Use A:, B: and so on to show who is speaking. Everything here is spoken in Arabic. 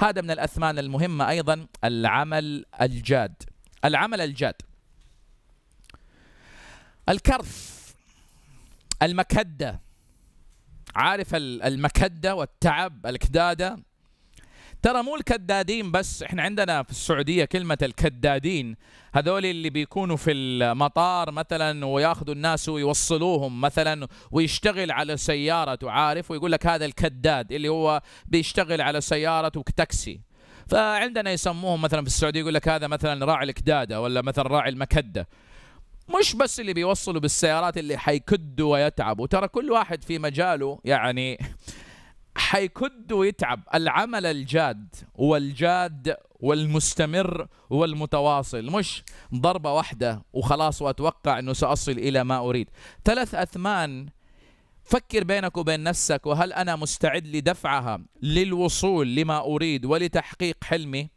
A: هذا من الأثمان المهمة أيضا العمل الجاد العمل الجاد الكرف المكدة عارف المكدة والتعب الكدادة ترى مو الكدادين بس احنا عندنا في السعوديه كلمه الكدادين هذول اللي بيكونوا في المطار مثلا وياخذوا الناس ويوصلوهم مثلا ويشتغل على سيارته عارف ويقول لك هذا الكداد اللي هو بيشتغل على سيارته تاكسي فعندنا يسموهم مثلا في السعوديه يقول لك هذا مثلا راعي الكداده ولا مثلا راعي المكده مش بس اللي بيوصلوا بالسيارات اللي حيكدوا ويتعبوا ترى كل واحد في مجاله يعني حيكد ويتعب العمل الجاد والجاد والمستمر والمتواصل مش ضربة واحدة وخلاص وأتوقع أنه سأصل إلى ما أريد ثلاث أثمان فكر بينك وبين نفسك وهل أنا مستعد لدفعها للوصول لما أريد ولتحقيق حلمي